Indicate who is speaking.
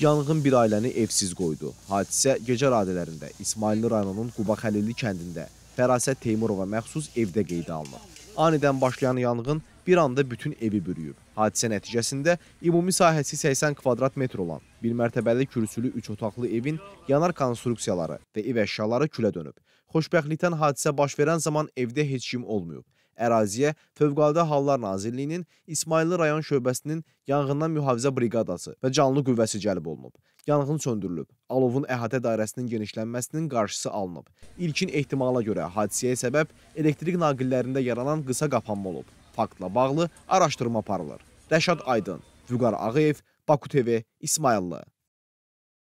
Speaker 1: Yanğın bir ailəni evsiz qoydu. Hadisə gecə radələrində İsmailli rayonunun Quba Xəlilli kəndində Fərasət Teymurova məxsus evdə qeydə alınıb. Anidən başlayan yanğın bir anda bütün evi bürüyüb. Hadisə nəticəsində ümumi sahəsi 80 kvadrat metr olan bir mərtəbəli kürsülü 3 otaqlı evin yanar konstruksiyaları və ev əşyaları külə dönüb. Xoşbəxtlikdən hadisə baş verən zaman evdə heç kim olmuyub. Əraziyə Fövqəladə Hallar Nazirliyinin İsmayıllı rayon şöbəsinin yanğından mühafizə briqadası və canlı qüvvəsi cəlb olunub. Yanğın söndürülüb. Alovun əhatə dairəsinin genişlənməsinin qarşısı alınıb. İlkin ehtimala görə hadisəyə səbəb elektrik naqillərində yaranan qısa qapanma olub. Faktla bağlı araşdırma aparılır. Rəşad Aydın, Vüqar Ağayev, Baku TV, İsmayıllı.